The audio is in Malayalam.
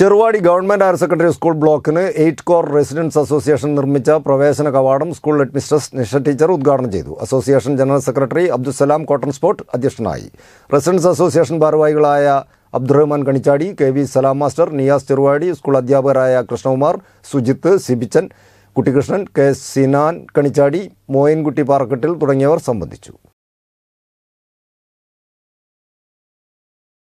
Cheruvadi government higher secondary school ബ്ലോക്കിന് എയ്റ്റ് കോർ റെസിഡൻസ് അസോസിയേഷൻ നിർമ്മിച്ച പ്രവേശന കവാടം സ്കൂൾ അഡ്മിനിസ്ട്രസ് നിഷ ടീച്ചർ ഉദ്ഘാടനം ചെയ്തു അസോസിയേഷൻ ജനറൽ സെക്രട്ടറി അബ്ദുസലാം കോട്ടൺ സ്പോർട്ട് അധ്യക്ഷനായി റെസിഡൻസ് അസോസിയേഷൻ ഭാരവാഹികളായ Abdurahman Kanichadi K V Salam master Niyas Cheruvadi school അധ്യാപകരായ കൃഷ്ണകുമാർ സുജിത്ത് സിബിച്ചൻ കുട്ടികൃഷ്ണൻ കെ സിനാൻ കണിച്ചാടി മോയൻകുട്ടി പാറക്കെട്ടിൽ തുടങ്ങിയവർ സംബന്ധിച്ചു